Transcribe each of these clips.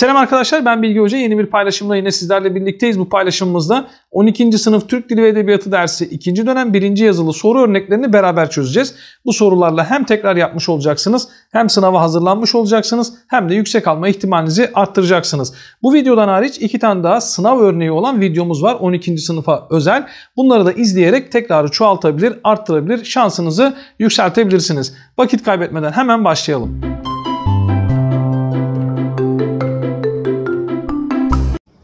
Selam arkadaşlar ben Bilgi Hoca. Yeni bir paylaşımla yine sizlerle birlikteyiz. Bu paylaşımımızda 12. sınıf Türk Dili ve Edebiyatı dersi 2. dönem 1. yazılı soru örneklerini beraber çözeceğiz. Bu sorularla hem tekrar yapmış olacaksınız, hem sınava hazırlanmış olacaksınız, hem de yüksek alma ihtimalinizi arttıracaksınız. Bu videodan hariç iki tane daha sınav örneği olan videomuz var 12. sınıfa özel. Bunları da izleyerek tekrarı çoğaltabilir, arttırabilir, şansınızı yükseltebilirsiniz. Vakit kaybetmeden hemen başlayalım.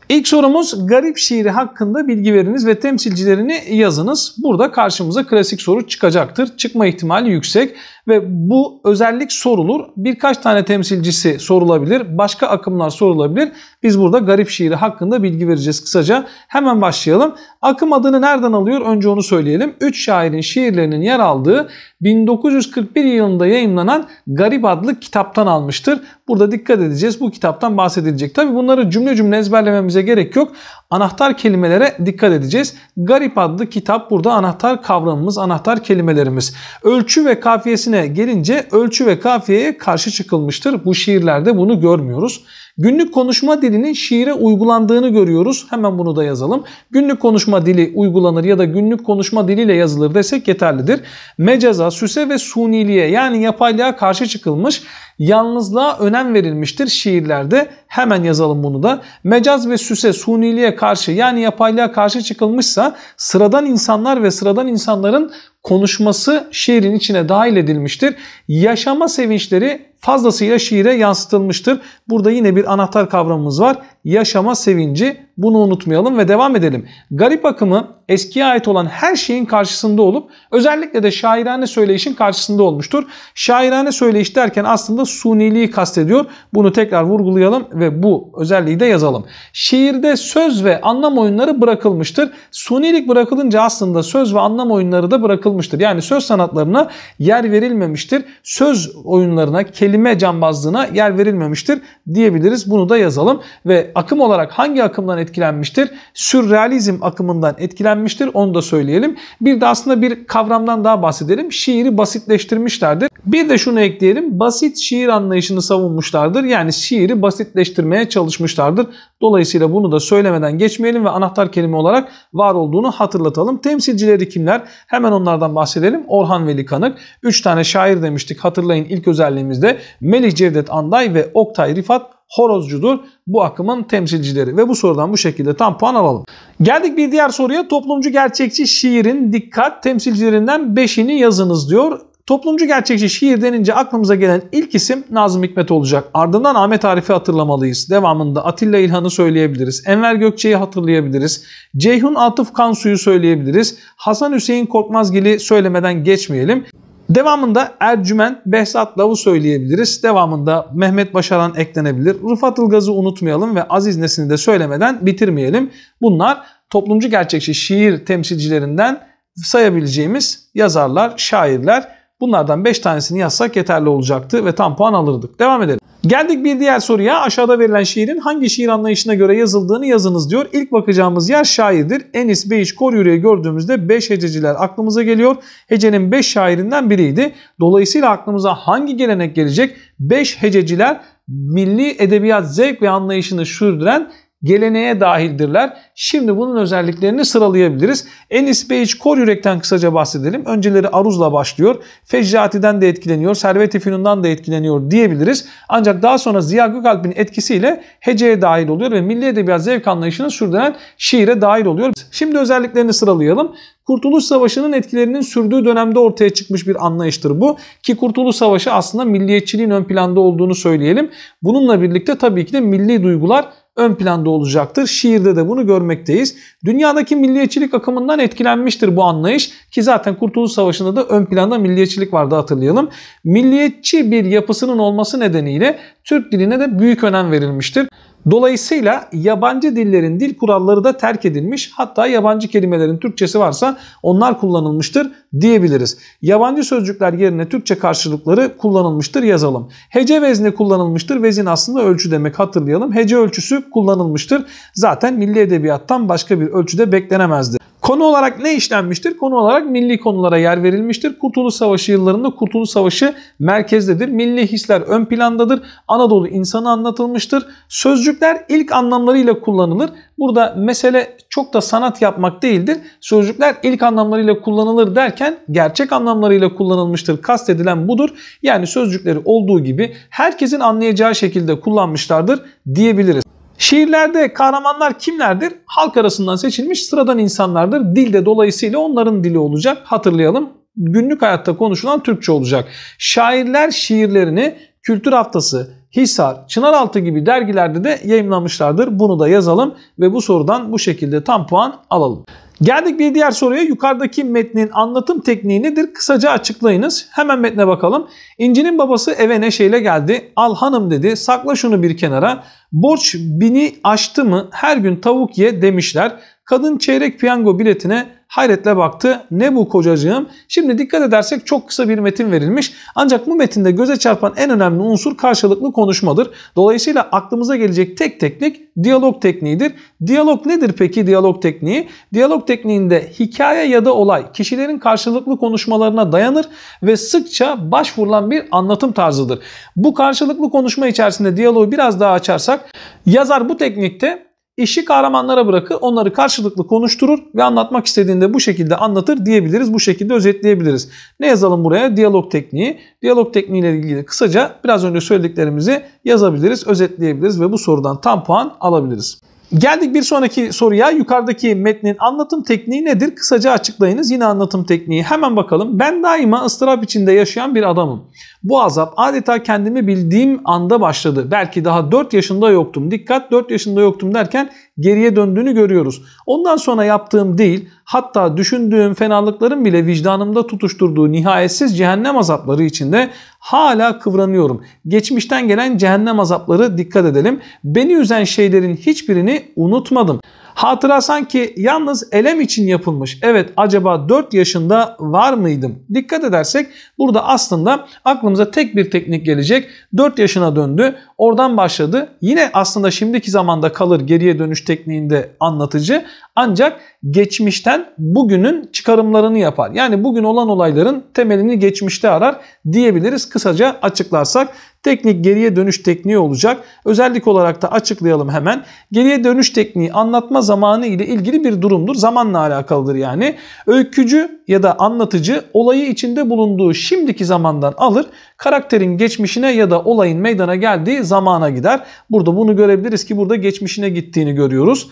İlk sorumuz garip şiiri hakkında bilgi veriniz ve temsilcilerini yazınız. Burada karşımıza klasik soru çıkacaktır. Çıkma ihtimali yüksek. Ve bu özellik sorulur. Birkaç tane temsilcisi sorulabilir. Başka akımlar sorulabilir. Biz burada garip şiiri hakkında bilgi vereceğiz kısaca. Hemen başlayalım. Akım adını nereden alıyor? Önce onu söyleyelim. Üç şairin şiirlerinin yer aldığı 1941 yılında yayımlanan Garip adlı kitaptan almıştır. Burada dikkat edeceğiz. Bu kitaptan bahsedilecek. Tabi bunları cümle cümle ezberlememize gerek yok. Anahtar kelimelere dikkat edeceğiz. Garip adlı kitap burada anahtar kavramımız, anahtar kelimelerimiz. Ölçü ve kafiyesine gelince ölçü ve kafiyeye karşı çıkılmıştır. Bu şiirlerde bunu görmüyoruz. Günlük konuşma dilinin şiire uygulandığını görüyoruz. Hemen bunu da yazalım. Günlük konuşma dili uygulanır ya da günlük konuşma diliyle yazılır desek yeterlidir. Mecaza, süse ve suniliğe yani yapaylığa karşı çıkılmış, yalnızlığa önem verilmiştir şiirlerde. Hemen yazalım bunu da. Mecaz ve süse, suniliğe karşı yani yapaylığa karşı çıkılmışsa sıradan insanlar ve sıradan insanların konuşması şiirin içine dahil edilmiştir. Yaşama sevinçleri fazlasıyla şiire yansıtılmıştır. Burada yine bir anahtar kavramımız var yaşama sevinci bunu unutmayalım ve devam edelim. Garip akımı eskiye ait olan her şeyin karşısında olup özellikle de şairane söyleyişin karşısında olmuştur. Şairane söyleyiş derken aslında suniliği kastediyor. Bunu tekrar vurgulayalım ve bu özelliği de yazalım. Şiirde söz ve anlam oyunları bırakılmıştır. Sunilik bırakılınca aslında söz ve anlam oyunları da bırakılmıştır. Yani söz sanatlarına yer verilmemiştir. Söz oyunlarına, kelime cambazlığına yer verilmemiştir diyebiliriz. Bunu da yazalım ve akım olarak hangi akımdan etkilenmiştir? Sürrealizm akımından etkilenmiştir. Onu da söyleyelim. Bir de aslında bir kavramdan daha bahsedelim. Şiiri basitleştirmişlerdir. Bir de şunu ekleyelim. Basit şiir anlayışını savunmuşlardır. Yani şiiri basitleştirmeye çalışmışlardır. Dolayısıyla bunu da söylemeden geçmeyelim ve anahtar kelime olarak var olduğunu hatırlatalım. Temsilcileri kimler? Hemen onlardan bahsedelim. Orhan Veli Kanık. 3 tane şair demiştik hatırlayın ilk özelliğimizde. Melih Cevdet Anday ve Oktay Rifat horozcudur bu akımın temsilcileri. Ve bu sorudan bu şekilde tam puan alalım. Geldik bir diğer soruya. Toplumcu gerçekçi şiirin dikkat temsilcilerinden 5'ini yazınız diyor. Toplumcu gerçekçi şiir denince aklımıza gelen ilk isim Nazım Hikmet olacak. Ardından Ahmet Arif'i hatırlamalıyız. Devamında Atilla İlhan'ı söyleyebiliriz. Enver Gökçe'yi hatırlayabiliriz. Ceyhun Atıf Kansu'yu söyleyebiliriz. Hasan Hüseyin Korkmazgil'i söylemeden geçmeyelim. Devamında Ercüment Behzat Lav'ı söyleyebiliriz. Devamında Mehmet Başaran eklenebilir. Rıfat Ilgaz'ı unutmayalım ve Aziz Nesin'i de söylemeden bitirmeyelim. Bunlar toplumcu gerçekçi şiir temsilcilerinden sayabileceğimiz yazarlar, şairler. Bunlardan 5 tanesini yazsak yeterli olacaktı ve tam puan alırdık. Devam edelim. Geldik bir diğer soruya. Aşağıda verilen şiirin hangi şiir anlayışına göre yazıldığını yazınız diyor. İlk bakacağımız yer şairdir. Enis Beyiş Koryure'yi gördüğümüzde 5 hececiler aklımıza geliyor. Hecenin 5 şairinden biriydi. Dolayısıyla aklımıza hangi gelenek gelecek? 5 hececiler milli edebiyat zevk ve anlayışını sürdüren geleneğe dahildirler. Şimdi bunun özelliklerini sıralayabiliriz. Enis Beyiç kor yürekten kısaca bahsedelim. Önceleri Aruz'la başlıyor. Feccati'den de etkileniyor. Servet-i Fünun'dan da etkileniyor diyebiliriz. Ancak daha sonra Ziya Gökalp'in etkisiyle heceye dahil oluyor ve milli edebiyat zevk anlayışının sürdüren şiire dahil oluyor. Şimdi özelliklerini sıralayalım. Kurtuluş Savaşı'nın etkilerinin sürdüğü dönemde ortaya çıkmış bir anlayıştır bu. Ki Kurtuluş Savaşı aslında milliyetçiliğin ön planda olduğunu söyleyelim. Bununla birlikte tabii ki de milli duygular ön planda olacaktır. Şiirde de bunu görmekteyiz. Dünyadaki milliyetçilik akımından etkilenmiştir bu anlayış ki zaten Kurtuluş Savaşı'nda da ön planda milliyetçilik vardı hatırlayalım. Milliyetçi bir yapısının olması nedeniyle Türk diline de büyük önem verilmiştir. Dolayısıyla yabancı dillerin dil kuralları da terk edilmiş hatta yabancı kelimelerin Türkçesi varsa onlar kullanılmıştır diyebiliriz. Yabancı sözcükler yerine Türkçe karşılıkları kullanılmıştır yazalım. Hece vezni kullanılmıştır. Vezin aslında ölçü demek hatırlayalım. Hece ölçüsü kullanılmıştır. Zaten milli edebiyattan başka bir ölçüde beklenemezdi. Konu olarak ne işlenmiştir? Konu olarak milli konulara yer verilmiştir. Kurtuluş Savaşı yıllarında Kurtuluş Savaşı merkezdedir. Milli hisler ön plandadır. Anadolu insanı anlatılmıştır. Sözcükler ilk anlamlarıyla kullanılır. Burada mesele çok da sanat yapmak değildir. Sözcükler ilk anlamlarıyla kullanılır derken gerçek anlamlarıyla kullanılmıştır. Kastedilen budur. Yani sözcükleri olduğu gibi herkesin anlayacağı şekilde kullanmışlardır diyebiliriz. Şiirlerde kahramanlar kimlerdir? Halk arasından seçilmiş sıradan insanlardır. Dil de dolayısıyla onların dili olacak. Hatırlayalım. Günlük hayatta konuşulan Türkçe olacak. Şairler şiirlerini Kültür Haftası, Hisar, Çınaraltı gibi dergilerde de yayınlamışlardır. Bunu da yazalım ve bu sorudan bu şekilde tam puan alalım. Geldik bir diğer soruya. Yukarıdaki metnin anlatım tekniği nedir? Kısaca açıklayınız. Hemen metne bakalım. İnci'nin babası eve neşeyle geldi. Al hanım dedi. Sakla şunu bir kenara. Borç bini aştı mı her gün tavuk ye demişler. Kadın çeyrek piyango biletine hayretle baktı. Ne bu kocacığım? Şimdi dikkat edersek çok kısa bir metin verilmiş. Ancak bu metinde göze çarpan en önemli unsur karşılıklı konuşmadır. Dolayısıyla aklımıza gelecek tek teknik diyalog tekniğidir. Diyalog nedir peki diyalog tekniği? Diyalog tekniğinde hikaye ya da olay kişilerin karşılıklı konuşmalarına dayanır ve sıkça başvurulan bir anlatım tarzıdır. Bu karşılıklı konuşma içerisinde diyaloğu biraz daha açarsak yazar bu teknikte İşi kahramanlara bırakır, onları karşılıklı konuşturur ve anlatmak istediğinde bu şekilde anlatır diyebiliriz. Bu şekilde özetleyebiliriz. Ne yazalım buraya? Diyalog tekniği. Diyalog tekniği ile ilgili kısaca biraz önce söylediklerimizi yazabiliriz, özetleyebiliriz ve bu sorudan tam puan alabiliriz. Geldik bir sonraki soruya. Yukarıdaki metnin anlatım tekniği nedir? Kısaca açıklayınız. Yine anlatım tekniği. Hemen bakalım. Ben daima ıstırap içinde yaşayan bir adamım. Bu azap adeta kendimi bildiğim anda başladı. Belki daha 4 yaşında yoktum. Dikkat 4 yaşında yoktum derken geriye döndüğünü görüyoruz. Ondan sonra yaptığım değil hatta düşündüğüm fenalıkların bile vicdanımda tutuşturduğu nihayetsiz cehennem azapları içinde hala kıvranıyorum. Geçmişten gelen cehennem azapları dikkat edelim. Beni üzen şeylerin hiçbirini unutmadım. Hatıra sanki yalnız elem için yapılmış. Evet acaba 4 yaşında var mıydım? Dikkat edersek burada aslında aklımıza tek bir teknik gelecek. 4 yaşına döndü. Oradan başladı. Yine aslında şimdiki zamanda kalır geriye dönüş tekniğinde anlatıcı. Ancak geçmişten bugünün çıkarımlarını yapar. Yani bugün olan olayların temelini geçmişte arar diyebiliriz. Kısaca açıklarsak Teknik geriye dönüş tekniği olacak. Özellik olarak da açıklayalım hemen. Geriye dönüş tekniği anlatma zamanı ile ilgili bir durumdur. Zamanla alakalıdır yani. Öykücü ya da anlatıcı olayı içinde bulunduğu şimdiki zamandan alır. Karakterin geçmişine ya da olayın meydana geldiği zamana gider. Burada bunu görebiliriz ki burada geçmişine gittiğini görüyoruz.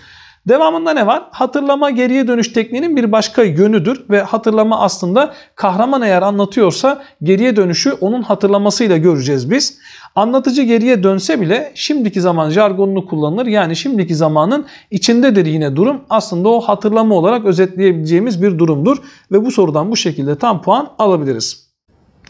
Devamında ne var? Hatırlama geriye dönüş tekniğinin bir başka yönüdür ve hatırlama aslında kahraman eğer anlatıyorsa geriye dönüşü onun hatırlamasıyla göreceğiz biz. Anlatıcı geriye dönse bile şimdiki zaman jargonunu kullanılır. Yani şimdiki zamanın içindedir yine durum. Aslında o hatırlama olarak özetleyebileceğimiz bir durumdur ve bu sorudan bu şekilde tam puan alabiliriz.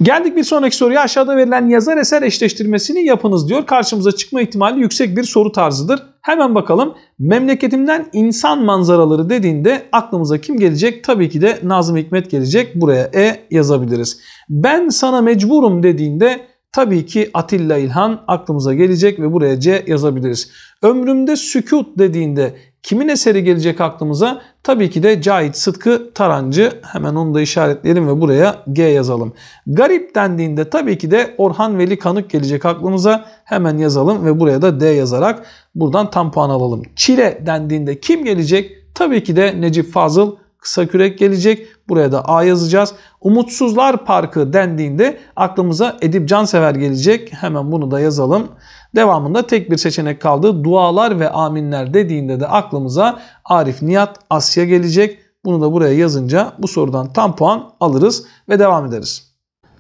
Geldik bir sonraki soruya aşağıda verilen yazar eser eşleştirmesini yapınız diyor. Karşımıza çıkma ihtimali yüksek bir soru tarzıdır. Hemen bakalım memleketimden insan manzaraları dediğinde aklımıza kim gelecek? Tabii ki de Nazım Hikmet gelecek. Buraya E yazabiliriz. Ben sana mecburum dediğinde tabii ki Atilla İlhan aklımıza gelecek ve buraya C yazabiliriz. Ömrümde sükut dediğinde Kimin eseri gelecek aklımıza? Tabii ki de Cahit Sıtkı Tarancı. Hemen onu da işaretleyelim ve buraya G yazalım. Garip dendiğinde tabii ki de Orhan Veli Kanık gelecek aklımıza. Hemen yazalım ve buraya da D yazarak buradan tam puan alalım. Çile dendiğinde kim gelecek? Tabii ki de Necip Fazıl kısa kürek gelecek. Buraya da A yazacağız. Umutsuzlar Parkı dendiğinde aklımıza Edip Cansever gelecek. Hemen bunu da yazalım. Devamında tek bir seçenek kaldı. Dualar ve aminler dediğinde de aklımıza Arif Nihat Asya gelecek. Bunu da buraya yazınca bu sorudan tam puan alırız ve devam ederiz.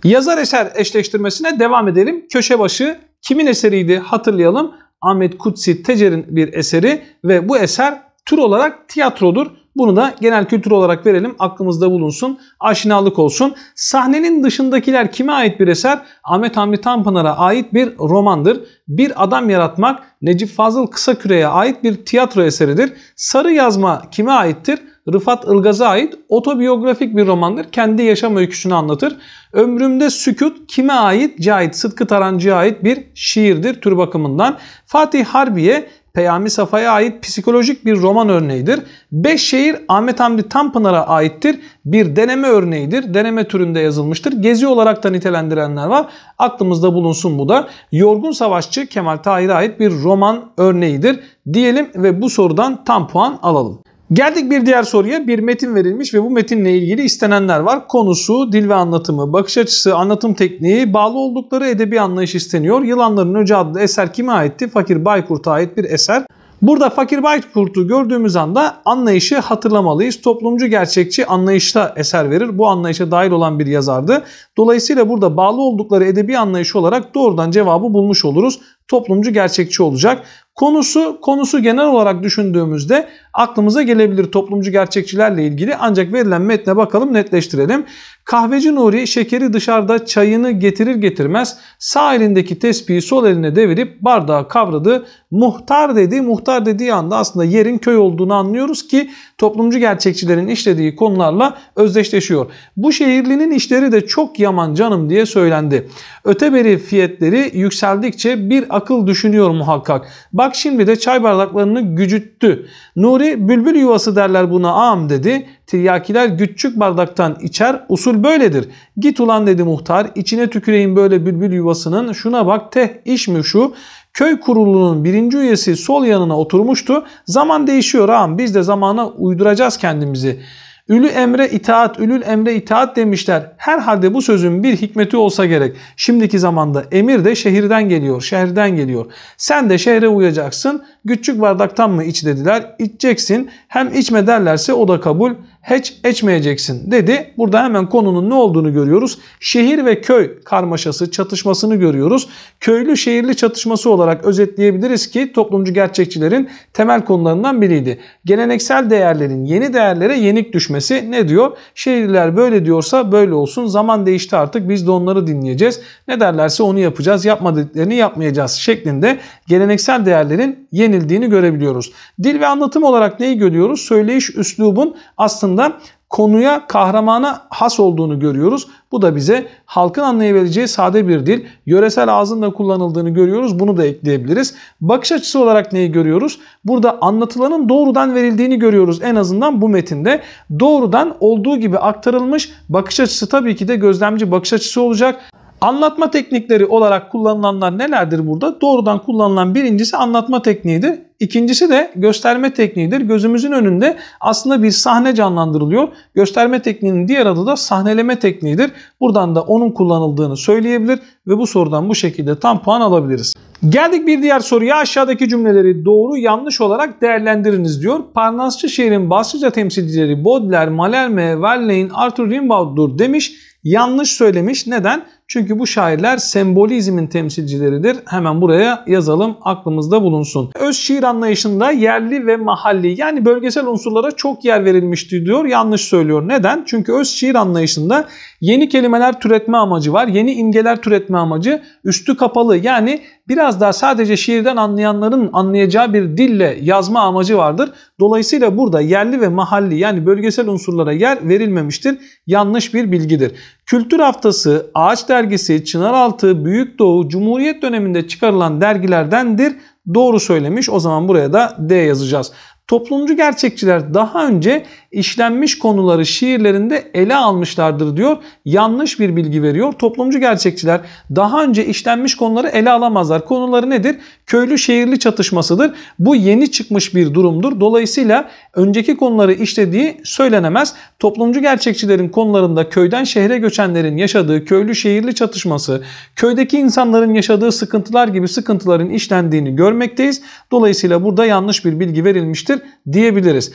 Yazar eser eşleştirmesine devam edelim. Köşe başı kimin eseriydi hatırlayalım. Ahmet Kutsi Tecer'in bir eseri ve bu eser tür olarak tiyatrodur. Bunu da genel kültür olarak verelim. Aklımızda bulunsun. Aşinalık olsun. Sahnenin dışındakiler kime ait bir eser? Ahmet Hamdi Tanpınar'a ait bir romandır. Bir Adam Yaratmak Necip Fazıl Kısaküre'ye ait bir tiyatro eseridir. Sarı Yazma kime aittir? Rıfat Ilgaz'a ait otobiyografik bir romandır. Kendi yaşam öyküsünü anlatır. Ömrümde Sükut kime ait? Cahit Sıtkı Tarancı'ya ait bir şiirdir tür bakımından. Fatih Harbiye Peyami Safa'ya ait psikolojik bir roman örneğidir. Beş şehir Ahmet Hamdi Tanpınar'a aittir. Bir deneme örneğidir. Deneme türünde yazılmıştır. Gezi olarak da nitelendirenler var. Aklımızda bulunsun bu da. Yorgun Savaşçı Kemal Tahir'e ait bir roman örneğidir diyelim ve bu sorudan tam puan alalım. Geldik bir diğer soruya. Bir metin verilmiş ve bu metinle ilgili istenenler var. Konusu, dil ve anlatımı, bakış açısı, anlatım tekniği, bağlı oldukları edebi anlayış isteniyor. Yılanların Öcü adlı eser kime aitti? Fakir Baykurt'a ait bir eser. Burada Fakir Baykurt'u gördüğümüz anda anlayışı hatırlamalıyız. Toplumcu gerçekçi anlayışta eser verir. Bu anlayışa dahil olan bir yazardı. Dolayısıyla burada bağlı oldukları edebi anlayışı olarak doğrudan cevabı bulmuş oluruz. Toplumcu gerçekçi olacak. Konusu, konusu genel olarak düşündüğümüzde aklımıza gelebilir toplumcu gerçekçilerle ilgili ancak verilen metne bakalım netleştirelim. Kahveci Nuri şekeri dışarıda çayını getirir getirmez sağ elindeki tespihi sol eline devirip bardağı kavradı. Muhtar dedi. Muhtar dediği anda aslında yerin köy olduğunu anlıyoruz ki toplumcu gerçekçilerin işlediği konularla özdeşleşiyor. Bu şehirlinin işleri de çok yaman canım diye söylendi. Öteberi fiyatları yükseldikçe bir akıl düşünüyor muhakkak. Bak Bak şimdi de çay bardaklarını gücüttü. Nuri bülbül yuvası derler buna ağam dedi. Tiryakiler güççük bardaktan içer usul böyledir. Git ulan dedi muhtar İçine tüküreyim böyle bülbül yuvasının şuna bak teh iş mi şu. Köy kurulunun birinci üyesi sol yanına oturmuştu. Zaman değişiyor ağam biz de zamana uyduracağız kendimizi.'' Ülü emre itaat, ülül emre itaat demişler. Herhalde bu sözün bir hikmeti olsa gerek. Şimdiki zamanda emir de şehirden geliyor, şehirden geliyor. Sen de şehre uyacaksın. Küçük bardaktan mı iç dediler, İçeceksin. Hem içme derlerse o da kabul hiç etmeyeceksin dedi. Burada hemen konunun ne olduğunu görüyoruz. Şehir ve köy karmaşası, çatışmasını görüyoruz. Köylü şehirli çatışması olarak özetleyebiliriz ki toplumcu gerçekçilerin temel konularından biriydi. Geleneksel değerlerin yeni değerlere yenik düşmesi ne diyor? Şehirler böyle diyorsa böyle olsun. Zaman değişti artık biz de onları dinleyeceğiz. Ne derlerse onu yapacağız. Yapmadıklarını yapmayacağız şeklinde geleneksel değerlerin yenildiğini görebiliyoruz. Dil ve anlatım olarak neyi görüyoruz? Söyleyiş üslubun aslında aslında konuya, kahramana has olduğunu görüyoruz. Bu da bize halkın anlayabileceği sade bir dil, yöresel ağzında kullanıldığını görüyoruz. Bunu da ekleyebiliriz. Bakış açısı olarak neyi görüyoruz? Burada anlatılanın doğrudan verildiğini görüyoruz. En azından bu metinde doğrudan olduğu gibi aktarılmış bakış açısı tabii ki de gözlemci bakış açısı olacak. Anlatma teknikleri olarak kullanılanlar nelerdir burada? Doğrudan kullanılan birincisi anlatma tekniğidir. İkincisi de gösterme tekniğidir. Gözümüzün önünde aslında bir sahne canlandırılıyor. Gösterme tekniğinin diğer adı da sahneleme tekniğidir. Buradan da onun kullanıldığını söyleyebilir ve bu sorudan bu şekilde tam puan alabiliriz. Geldik bir diğer soruya aşağıdaki cümleleri doğru yanlış olarak değerlendiriniz diyor. Parnasçı şehrin başlıca temsilcileri Baudelaire, Malherbe, Verlaine, Arthur Rimbaud'dur demiş. Yanlış söylemiş. Neden? Çünkü bu şairler sembolizmin temsilcileridir. Hemen buraya yazalım aklımızda bulunsun. Öz şiir anlayışında yerli ve mahalli yani bölgesel unsurlara çok yer verilmişti diyor. Yanlış söylüyor. Neden? Çünkü öz şiir anlayışında yeni kelimeler türetme amacı var. Yeni imgeler türetme amacı üstü kapalı yani biraz daha sadece şiirden anlayanların anlayacağı bir dille yazma amacı vardır. Dolayısıyla burada yerli ve mahalli yani bölgesel unsurlara yer verilmemiştir. Yanlış bir bilgidir. Kültür haftası ağaç dergisi Çınaraltı Büyük Doğu Cumhuriyet döneminde çıkarılan dergilerdendir. Doğru söylemiş. O zaman buraya da D yazacağız. Toplumcu gerçekçiler daha önce işlenmiş konuları şiirlerinde ele almışlardır diyor. Yanlış bir bilgi veriyor. Toplumcu gerçekçiler daha önce işlenmiş konuları ele alamazlar. Konuları nedir? Köylü şehirli çatışmasıdır. Bu yeni çıkmış bir durumdur. Dolayısıyla önceki konuları işlediği söylenemez. Toplumcu gerçekçilerin konularında köyden şehre göçenlerin yaşadığı köylü şehirli çatışması, köydeki insanların yaşadığı sıkıntılar gibi sıkıntıların işlendiğini görmekteyiz. Dolayısıyla burada yanlış bir bilgi verilmiştir diyebiliriz.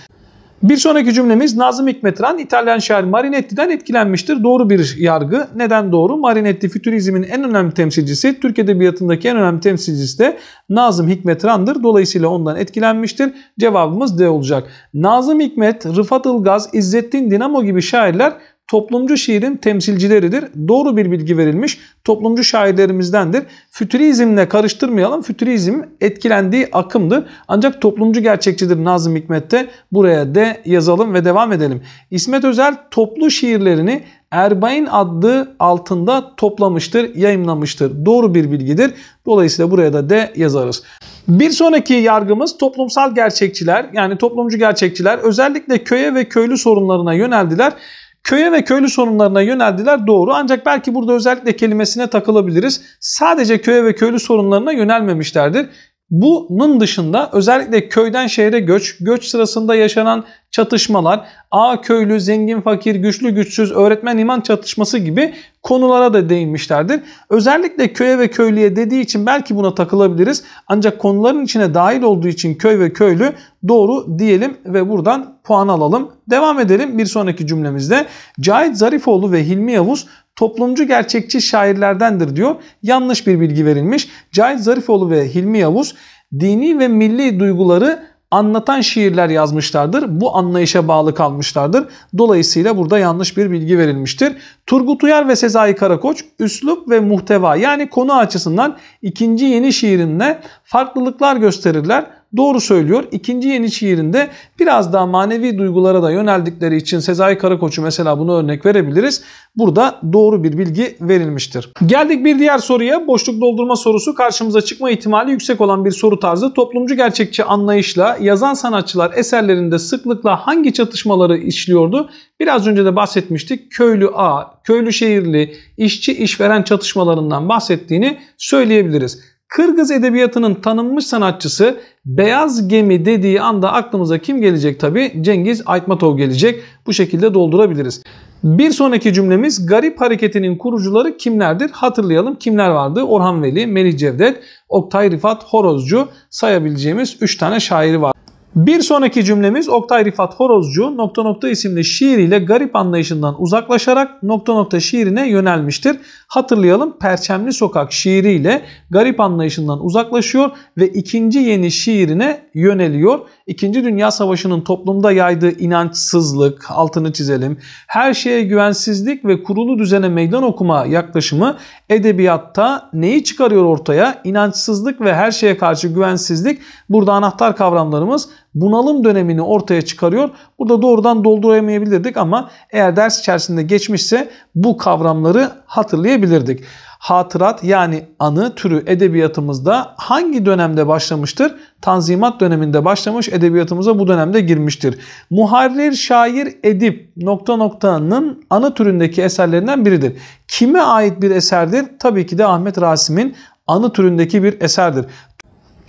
Bir sonraki cümlemiz Nazım Hikmetran İtalyan şair Marinetti'den etkilenmiştir. Doğru bir yargı. Neden doğru? Marinetti fütürizmin en önemli temsilcisi, Türk Edebiyatı'ndaki en önemli temsilcisi de Nazım Hikmetran'dır. Dolayısıyla ondan etkilenmiştir. Cevabımız D olacak. Nazım Hikmet, Rıfat Ilgaz, İzzettin Dinamo gibi şairler toplumcu şiirin temsilcileridir. Doğru bir bilgi verilmiş toplumcu şairlerimizdendir. Fütürizmle karıştırmayalım. Fütürizm etkilendiği akımdır. Ancak toplumcu gerçekçidir Nazım Hikmet'te. Buraya de yazalım ve devam edelim. İsmet Özel toplu şiirlerini Erbain adlı altında toplamıştır, yayımlamıştır. Doğru bir bilgidir. Dolayısıyla buraya da de yazarız. Bir sonraki yargımız toplumsal gerçekçiler yani toplumcu gerçekçiler özellikle köye ve köylü sorunlarına yöneldiler. Köye ve köylü sorunlarına yöneldiler doğru ancak belki burada özellikle kelimesine takılabiliriz. Sadece köye ve köylü sorunlarına yönelmemişlerdir. Bunun dışında özellikle köyden şehre göç, göç sırasında yaşanan çatışmalar, A köylü, zengin, fakir, güçlü, güçsüz, öğretmen, iman çatışması gibi konulara da değinmişlerdir. Özellikle köye ve köylüye dediği için belki buna takılabiliriz. Ancak konuların içine dahil olduğu için köy ve köylü doğru diyelim ve buradan puan alalım. Devam edelim bir sonraki cümlemizde. Cahit Zarifoğlu ve Hilmi Yavuz toplumcu gerçekçi şairlerdendir diyor. Yanlış bir bilgi verilmiş. Cahit Zarifoğlu ve Hilmi Yavuz dini ve milli duyguları anlatan şiirler yazmışlardır. Bu anlayışa bağlı kalmışlardır. Dolayısıyla burada yanlış bir bilgi verilmiştir. Turgut Uyar ve Sezai Karakoç üslup ve muhteva yani konu açısından ikinci yeni şiirinde farklılıklar gösterirler. Doğru söylüyor. İkinci yeni şiirinde biraz daha manevi duygulara da yöneldikleri için Sezai Karakoç'u mesela bunu örnek verebiliriz. Burada doğru bir bilgi verilmiştir. Geldik bir diğer soruya. Boşluk doldurma sorusu karşımıza çıkma ihtimali yüksek olan bir soru tarzı. Toplumcu gerçekçi anlayışla yazan sanatçılar eserlerinde sıklıkla hangi çatışmaları işliyordu? Biraz önce de bahsetmiştik. Köylü A, köylü şehirli, işçi işveren çatışmalarından bahsettiğini söyleyebiliriz. Kırgız edebiyatının tanınmış sanatçısı beyaz gemi dediği anda aklımıza kim gelecek tabi? Cengiz Aytmatov gelecek. Bu şekilde doldurabiliriz. Bir sonraki cümlemiz Garip Hareketi'nin kurucuları kimlerdir? Hatırlayalım kimler vardı? Orhan Veli, Melih Cevdet, Oktay Rifat Horozcu sayabileceğimiz 3 tane şairi var. Bir sonraki cümlemiz Oktay Rifat Horozcu nokta nokta isimli şiiriyle garip anlayışından uzaklaşarak nokta nokta şiirine yönelmiştir. Hatırlayalım Perçemli Sokak şiiriyle garip anlayışından uzaklaşıyor ve ikinci yeni şiirine yöneliyor. İkinci Dünya Savaşı'nın toplumda yaydığı inançsızlık, altını çizelim, her şeye güvensizlik ve kurulu düzene meydan okuma yaklaşımı edebiyatta neyi çıkarıyor ortaya? İnançsızlık ve her şeye karşı güvensizlik. Burada anahtar kavramlarımız bunalım dönemini ortaya çıkarıyor. Burada doğrudan dolduramayabilirdik ama eğer ders içerisinde geçmişse bu kavramları hatırlayabilirdik. Hatırat yani anı türü edebiyatımızda hangi dönemde başlamıştır? Tanzimat döneminde başlamış edebiyatımıza bu dönemde girmiştir. Muharrir, şair, edip nokta noktanın anı türündeki eserlerinden biridir. Kime ait bir eserdir? Tabii ki de Ahmet Rasim'in anı türündeki bir eserdir.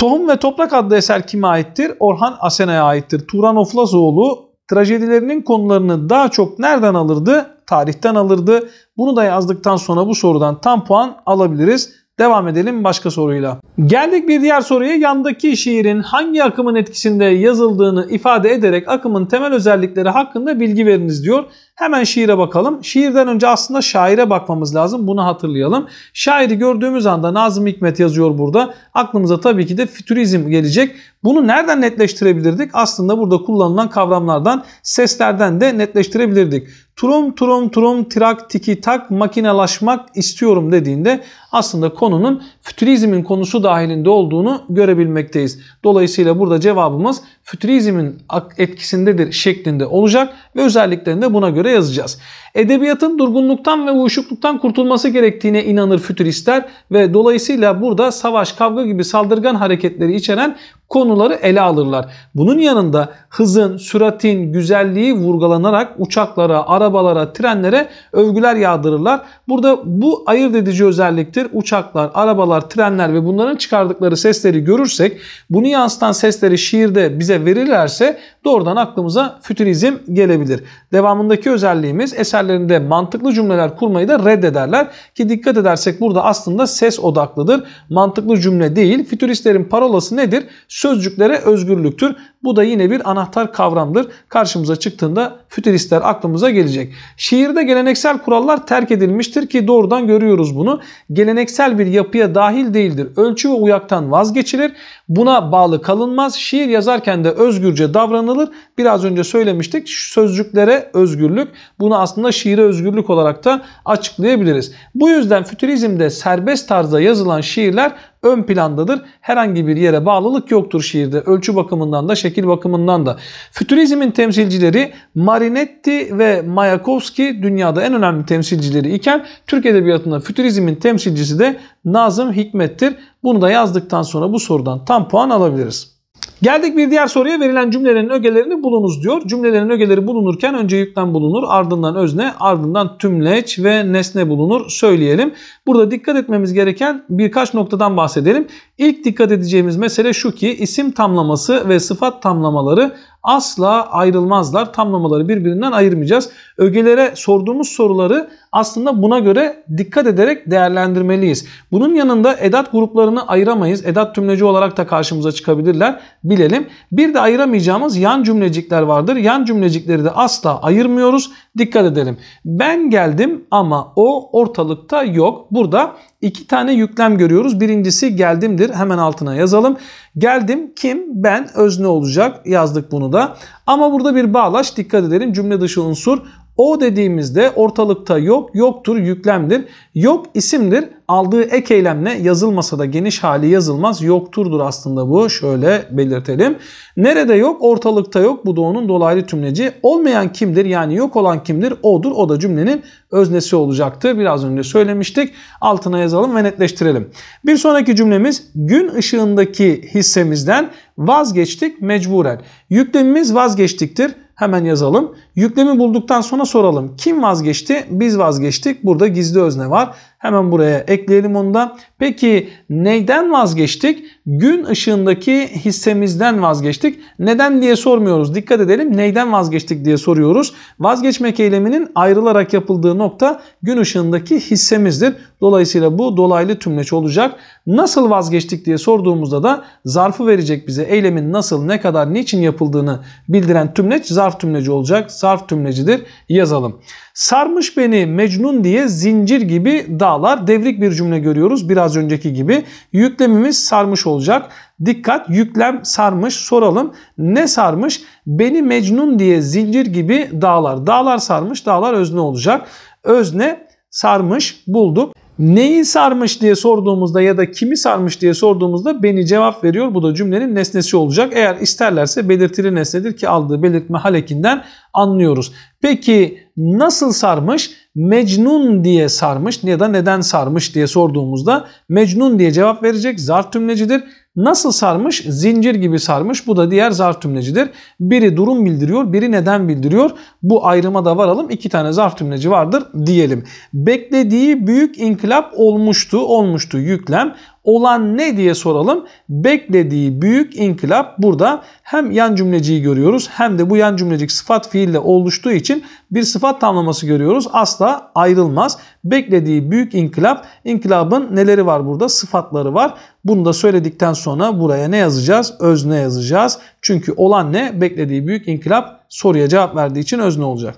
Tohum ve Toprak adlı eser kime aittir? Orhan Asena'ya aittir. Turan Oflazoğlu trajedilerinin konularını daha çok nereden alırdı? Tarihten alırdı. Bunu da yazdıktan sonra bu sorudan tam puan alabiliriz. Devam edelim başka soruyla. Geldik bir diğer soruya. Yandaki şiirin hangi akımın etkisinde yazıldığını ifade ederek akımın temel özellikleri hakkında bilgi veriniz diyor. Hemen şiire bakalım. Şiirden önce aslında şaire bakmamız lazım. Bunu hatırlayalım. Şairi gördüğümüz anda Nazım Hikmet yazıyor burada. Aklımıza tabii ki de fütürizm gelecek. Bunu nereden netleştirebilirdik? Aslında burada kullanılan kavramlardan, seslerden de netleştirebilirdik. Turum turum turum tirak tiki tak makinalaşmak istiyorum dediğinde aslında konunun fütürizmin konusu dahilinde olduğunu görebilmekteyiz. Dolayısıyla burada cevabımız fütürizmin etkisindedir şeklinde olacak ve özelliklerini de buna göre yazacağız. Edebiyatın durgunluktan ve uyuşukluktan kurtulması gerektiğine inanır fütüristler ve dolayısıyla burada savaş, kavga gibi saldırgan hareketleri içeren konuları ele alırlar. Bunun yanında hızın, süratin, güzelliği vurgulanarak uçaklara, arabalara, trenlere övgüler yağdırırlar. Burada bu ayırt edici özelliktir. Uçaklar, arabalar, trenler ve bunların çıkardıkları sesleri görürsek bunu yansıtan sesleri şiirde bize verirlerse doğrudan aklımıza fütürizm gelebilir. Devamındaki özelliğimiz eserlerinde mantıklı cümleler kurmayı da reddederler ki dikkat edersek burada aslında ses odaklıdır. Mantıklı cümle değil. Fütüristlerin parolası nedir? Sözcüklere özgürlüktür. Bu da yine bir anahtar kavramdır. Karşımıza çıktığında fütüristler aklımıza gelecek. Şiirde geleneksel kurallar terk edilmiştir ki doğrudan görüyoruz bunu. Geleneksel bir yapıya dahil değildir. Ölçü ve uyaktan vazgeçilir. Buna bağlı kalınmaz. Şiir yazarken de özgürce davranılır. Biraz önce söylemiştik sözcüklere özgürlük. Bunu aslında şiire özgürlük olarak da açıklayabiliriz. Bu yüzden fütürizmde serbest tarzda yazılan şiirler ön plandadır. Herhangi bir yere bağlılık yoktur şiirde. Ölçü bakımından da şekil bakımından da. Fütürizmin temsilcileri Marinetti ve Mayakovski dünyada en önemli temsilcileri iken Türk Edebiyatı'nda fütürizmin temsilcisi de Nazım Hikmet'tir. Bunu da yazdıktan sonra bu sorudan tam puan alabiliriz. Geldik bir diğer soruya verilen cümlelerin ögelerini bulunuz diyor. Cümlelerin ögeleri bulunurken önce yüklem bulunur, ardından özne, ardından tümleç ve nesne bulunur söyleyelim. Burada dikkat etmemiz gereken birkaç noktadan bahsedelim. İlk dikkat edeceğimiz mesele şu ki isim tamlaması ve sıfat tamlamaları asla ayrılmazlar. Tamlamaları birbirinden ayırmayacağız. Ögelere sorduğumuz soruları aslında buna göre dikkat ederek değerlendirmeliyiz. Bunun yanında edat gruplarını ayıramayız. Edat tümleci olarak da karşımıza çıkabilirler. Bilelim. Bir de ayıramayacağımız yan cümlecikler vardır. Yan cümlecikleri de asla ayırmıyoruz. Dikkat edelim. Ben geldim ama o ortalıkta yok. Burada İki tane yüklem görüyoruz. Birincisi geldimdir. Hemen altına yazalım. Geldim kim? Ben özne olacak. Yazdık bunu da. Ama burada bir bağlaç. Dikkat edelim. Cümle dışı unsur o dediğimizde ortalıkta yok, yoktur yüklemdir. Yok isimdir. Aldığı ek eylemle yazılmasa da geniş hali yazılmaz. Yokturdur aslında bu. Şöyle belirtelim. Nerede yok? Ortalıkta yok. Bu da onun dolaylı tümleci. Olmayan kimdir? Yani yok olan kimdir? O'dur. O da cümlenin öznesi olacaktı. Biraz önce söylemiştik. Altına yazalım ve netleştirelim. Bir sonraki cümlemiz gün ışığındaki hissemizden vazgeçtik mecburen. Yüklemimiz vazgeçtiktir. Hemen yazalım. Yüklemi bulduktan sonra soralım. Kim vazgeçti? Biz vazgeçtik. Burada gizli özne var. Hemen buraya ekleyelim onu da. Peki neyden vazgeçtik? Gün ışığındaki hissemizden vazgeçtik. Neden diye sormuyoruz. Dikkat edelim neyden vazgeçtik diye soruyoruz. Vazgeçmek eyleminin ayrılarak yapıldığı nokta gün ışığındaki hissemizdir. Dolayısıyla bu dolaylı tümleç olacak. Nasıl vazgeçtik diye sorduğumuzda da zarfı verecek bize eylemin nasıl, ne kadar, niçin yapıldığını bildiren tümleç zarf tümleci olacak. Zarf tümlecidir. Yazalım. Sarmış beni Mecnun diye zincir gibi da sağlar. Devrik bir cümle görüyoruz biraz önceki gibi. Yüklemimiz sarmış olacak. Dikkat yüklem sarmış soralım. Ne sarmış? Beni Mecnun diye zincir gibi dağlar. Dağlar sarmış dağlar özne olacak. Özne sarmış bulduk. Neyi sarmış diye sorduğumuzda ya da kimi sarmış diye sorduğumuzda beni cevap veriyor. Bu da cümlenin nesnesi olacak. Eğer isterlerse belirtili nesnedir ki aldığı belirtme halekinden anlıyoruz. Peki nasıl sarmış? Mecnun diye sarmış ya da neden sarmış diye sorduğumuzda Mecnun diye cevap verecek. Zarf tümlecidir. Nasıl sarmış? Zincir gibi sarmış. Bu da diğer zarf tümlecidir. Biri durum bildiriyor, biri neden bildiriyor. Bu ayrıma da varalım. İki tane zarf tümleci vardır diyelim. Beklediği büyük inkılap olmuştu, olmuştu yüklem olan ne diye soralım. Beklediği büyük inkılap burada hem yan cümleciyi görüyoruz hem de bu yan cümlecik sıfat fiille oluştuğu için bir sıfat tamlaması görüyoruz. Asla ayrılmaz. Beklediği büyük inkılap, inkılabın neleri var burada? Sıfatları var. Bunu da söyledikten sonra buraya ne yazacağız? Özne yazacağız. Çünkü olan ne? Beklediği büyük inkılap soruya cevap verdiği için özne olacak.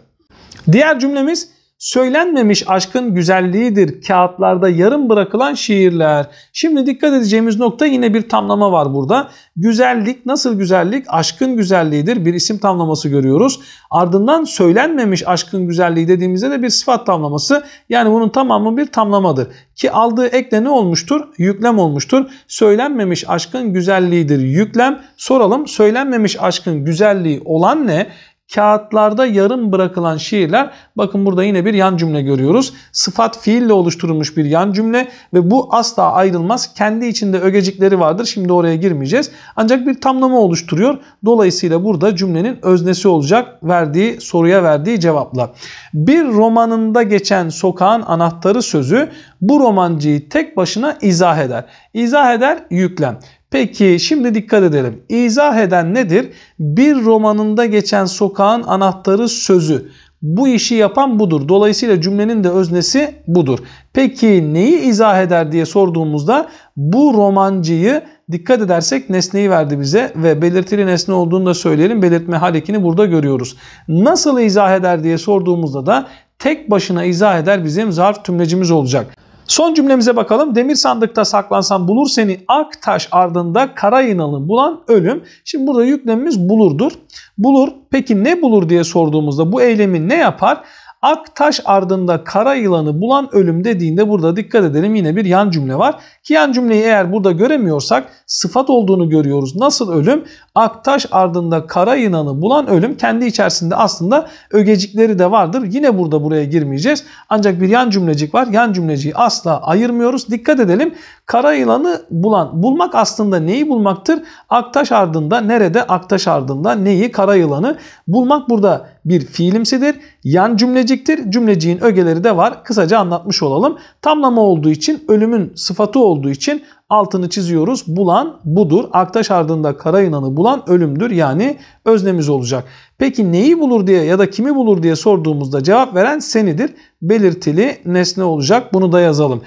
Diğer cümlemiz Söylenmemiş aşkın güzelliğidir kağıtlarda yarım bırakılan şiirler. Şimdi dikkat edeceğimiz nokta yine bir tamlama var burada. Güzellik nasıl güzellik? Aşkın güzelliğidir. Bir isim tamlaması görüyoruz. Ardından söylenmemiş aşkın güzelliği dediğimizde de bir sıfat tamlaması. Yani bunun tamamı bir tamlamadır. Ki aldığı ekle ne olmuştur? Yüklem olmuştur. Söylenmemiş aşkın güzelliğidir. Yüklem soralım. Söylenmemiş aşkın güzelliği olan ne? kağıtlarda yarım bırakılan şiirler bakın burada yine bir yan cümle görüyoruz. Sıfat fiille oluşturulmuş bir yan cümle ve bu asla ayrılmaz. Kendi içinde ögecikleri vardır. Şimdi oraya girmeyeceğiz. Ancak bir tamlama oluşturuyor. Dolayısıyla burada cümlenin öznesi olacak verdiği soruya verdiği cevapla. Bir romanında geçen sokağın anahtarı sözü bu romancıyı tek başına izah eder. İzah eder yüklem. Peki şimdi dikkat edelim. İzah eden nedir? Bir romanında geçen sokağın anahtarı sözü. Bu işi yapan budur. Dolayısıyla cümlenin de öznesi budur. Peki neyi izah eder diye sorduğumuzda bu romancıyı dikkat edersek nesneyi verdi bize ve belirtili nesne olduğunu da söyleyelim. Belirtme harekini burada görüyoruz. Nasıl izah eder diye sorduğumuzda da tek başına izah eder bizim zarf tümlecimiz olacak. Son cümlemize bakalım. Demir sandıkta saklansan bulur seni ak taş ardında kara yınalı bulan ölüm. Şimdi burada yüklemimiz bulurdur. Bulur. Peki ne bulur diye sorduğumuzda bu eylemin ne yapar? Ak taş ardında kara yılanı bulan ölüm dediğinde burada dikkat edelim yine bir yan cümle var. Ki yan cümleyi eğer burada göremiyorsak sıfat olduğunu görüyoruz. Nasıl ölüm? Ak taş ardında kara yılanı bulan ölüm kendi içerisinde aslında ögecikleri de vardır. Yine burada buraya girmeyeceğiz. Ancak bir yan cümlecik var. Yan cümleciyi asla ayırmıyoruz. Dikkat edelim. Kara yılanı bulan. Bulmak aslında neyi bulmaktır? Aktaş ardında nerede? Aktaş ardında neyi? Kara yılanı. Bulmak burada bir fiilimsidir. Yan cümleciktir. Cümleciğin ögeleri de var. Kısaca anlatmış olalım. Tamlama olduğu için, ölümün sıfatı olduğu için altını çiziyoruz. Bulan budur. Aktaş ardında karayınanı bulan ölümdür. Yani öznemiz olacak. Peki neyi bulur diye ya da kimi bulur diye sorduğumuzda cevap veren senidir. Belirtili nesne olacak. Bunu da yazalım.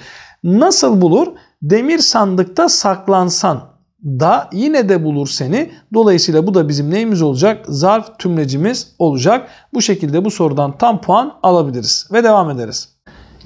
Nasıl bulur? Demir sandıkta saklansan da yine de bulur seni. Dolayısıyla bu da bizim neyimiz olacak? Zarf tümlecimiz olacak. Bu şekilde bu sorudan tam puan alabiliriz ve devam ederiz.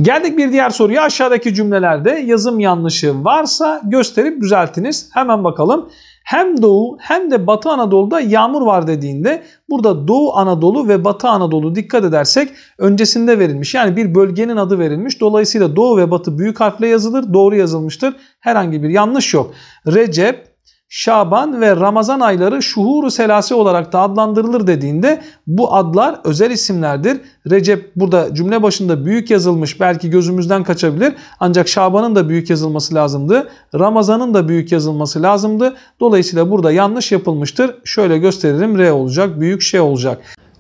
Geldik bir diğer soruya. Aşağıdaki cümlelerde yazım yanlışı varsa gösterip düzeltiniz. Hemen bakalım. Hem Doğu hem de Batı Anadolu'da yağmur var dediğinde burada Doğu Anadolu ve Batı Anadolu dikkat edersek öncesinde verilmiş. Yani bir bölgenin adı verilmiş. Dolayısıyla Doğu ve Batı büyük harfle yazılır. Doğru yazılmıştır. Herhangi bir yanlış yok. Recep, Şaban ve Ramazan ayları şuhuru selasi olarak da adlandırılır dediğinde bu adlar özel isimlerdir. Recep burada cümle başında büyük yazılmış belki gözümüzden kaçabilir. Ancak Şaban'ın da büyük yazılması lazımdı. Ramazan'ın da büyük yazılması lazımdı. Dolayısıyla burada yanlış yapılmıştır. Şöyle gösteririm R olacak büyük şey olacak.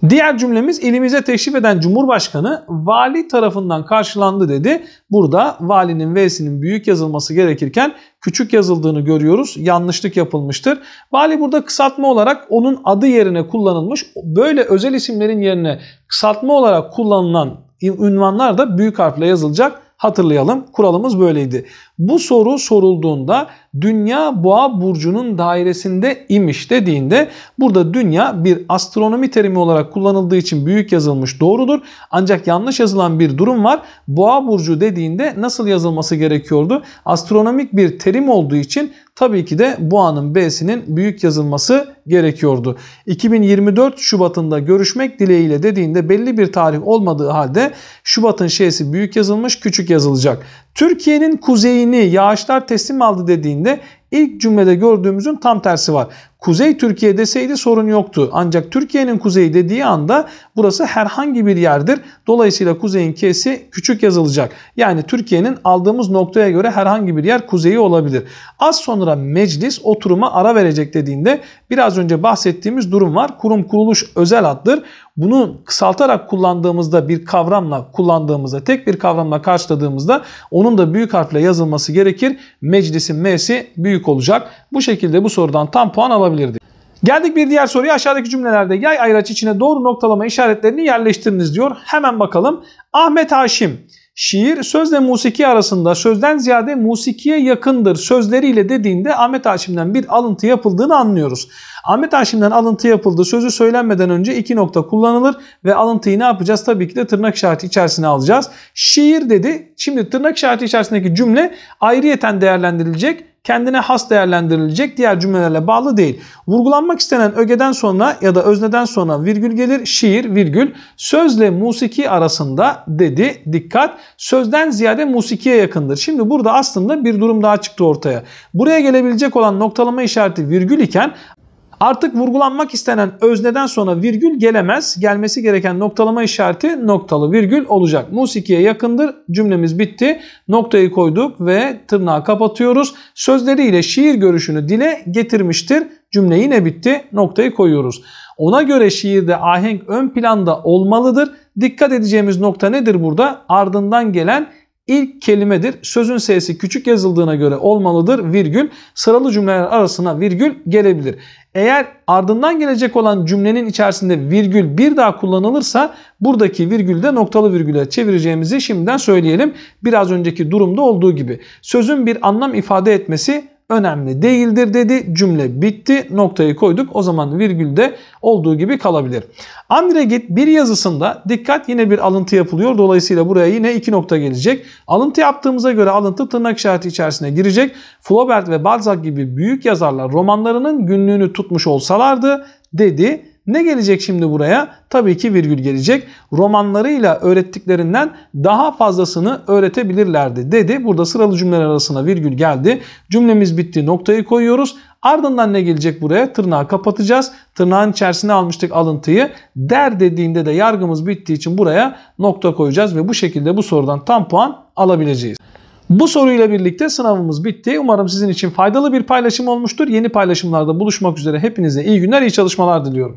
Diğer cümlemiz ilimize teşrif eden Cumhurbaşkanı vali tarafından karşılandı dedi. Burada valinin V'sinin büyük yazılması gerekirken küçük yazıldığını görüyoruz. Yanlışlık yapılmıştır. Vali burada kısaltma olarak onun adı yerine kullanılmış. Böyle özel isimlerin yerine kısaltma olarak kullanılan ünvanlar da büyük harfle yazılacak. Hatırlayalım kuralımız böyleydi. Bu soru sorulduğunda dünya boğa burcunun dairesinde imiş dediğinde burada dünya bir astronomi terimi olarak kullanıldığı için büyük yazılmış doğrudur. Ancak yanlış yazılan bir durum var. Boğa burcu dediğinde nasıl yazılması gerekiyordu? Astronomik bir terim olduğu için tabii ki de boğanın B'sinin büyük yazılması gerekiyordu. 2024 Şubat'ında görüşmek dileğiyle dediğinde belli bir tarih olmadığı halde Şubat'ın şeysi büyük yazılmış küçük yazılacak. Türkiye'nin kuzeyini yağışlar teslim aldı dediğinde İlk cümlede gördüğümüzün tam tersi var. Kuzey Türkiye deseydi sorun yoktu. Ancak Türkiye'nin kuzeyi dediği anda burası herhangi bir yerdir. Dolayısıyla kuzeyin k'si küçük yazılacak. Yani Türkiye'nin aldığımız noktaya göre herhangi bir yer kuzeyi olabilir. Az sonra meclis oturuma ara verecek dediğinde biraz önce bahsettiğimiz durum var. Kurum kuruluş özel addır. Bunu kısaltarak kullandığımızda bir kavramla kullandığımızda tek bir kavramla karşıladığımızda onun da büyük harfle yazılması gerekir. Meclisin m'si büyük büyük olacak. Bu şekilde bu sorudan tam puan alabilirdik. Geldik bir diğer soruya aşağıdaki cümlelerde yay ayraç içine doğru noktalama işaretlerini yerleştiriniz diyor. Hemen bakalım. Ahmet Haşim şiir sözle musiki arasında sözden ziyade musikiye yakındır sözleriyle dediğinde Ahmet Haşim'den bir alıntı yapıldığını anlıyoruz. Ahmet Haşim'den alıntı yapıldı sözü söylenmeden önce iki nokta kullanılır ve alıntıyı ne yapacağız? Tabii ki de tırnak işareti içerisine alacağız. Şiir dedi. Şimdi tırnak işareti içerisindeki cümle ayrıyeten değerlendirilecek kendine has değerlendirilecek diğer cümlelerle bağlı değil. Vurgulanmak istenen ögeden sonra ya da özneden sonra virgül gelir. Şiir virgül sözle musiki arasında dedi. Dikkat sözden ziyade musikiye yakındır. Şimdi burada aslında bir durum daha çıktı ortaya. Buraya gelebilecek olan noktalama işareti virgül iken Artık vurgulanmak istenen özneden sonra virgül gelemez. Gelmesi gereken noktalama işareti noktalı virgül olacak. Musikiye yakındır. Cümlemiz bitti. Noktayı koyduk ve tırnağı kapatıyoruz. Sözleriyle şiir görüşünü dile getirmiştir. Cümle yine bitti. Noktayı koyuyoruz. Ona göre şiirde ahenk ön planda olmalıdır. Dikkat edeceğimiz nokta nedir burada? Ardından gelen ilk kelimedir. Sözün sesi küçük yazıldığına göre olmalıdır virgül. Sıralı cümleler arasına virgül gelebilir. Eğer ardından gelecek olan cümlenin içerisinde virgül bir daha kullanılırsa buradaki virgülü de noktalı virgüle çevireceğimizi şimdiden söyleyelim. Biraz önceki durumda olduğu gibi. Sözün bir anlam ifade etmesi önemli değildir dedi. Cümle bitti. Noktayı koyduk. O zaman virgül de olduğu gibi kalabilir. Andregit bir yazısında dikkat yine bir alıntı yapılıyor. Dolayısıyla buraya yine iki nokta gelecek. Alıntı yaptığımıza göre alıntı tırnak işareti içerisine girecek. Flaubert ve Balzac gibi büyük yazarlar romanlarının günlüğünü tutmuş olsalardı dedi ne gelecek şimdi buraya? Tabii ki virgül gelecek. Romanlarıyla öğrettiklerinden daha fazlasını öğretebilirlerdi dedi. Burada sıralı cümleler arasına virgül geldi. Cümlemiz bitti. Noktayı koyuyoruz. Ardından ne gelecek buraya? Tırnağı kapatacağız. Tırnağın içerisine almıştık alıntıyı. Der dediğinde de yargımız bittiği için buraya nokta koyacağız ve bu şekilde bu sorudan tam puan alabileceğiz. Bu soruyla birlikte sınavımız bitti. Umarım sizin için faydalı bir paylaşım olmuştur. Yeni paylaşımlarda buluşmak üzere hepinize iyi günler, iyi çalışmalar diliyorum.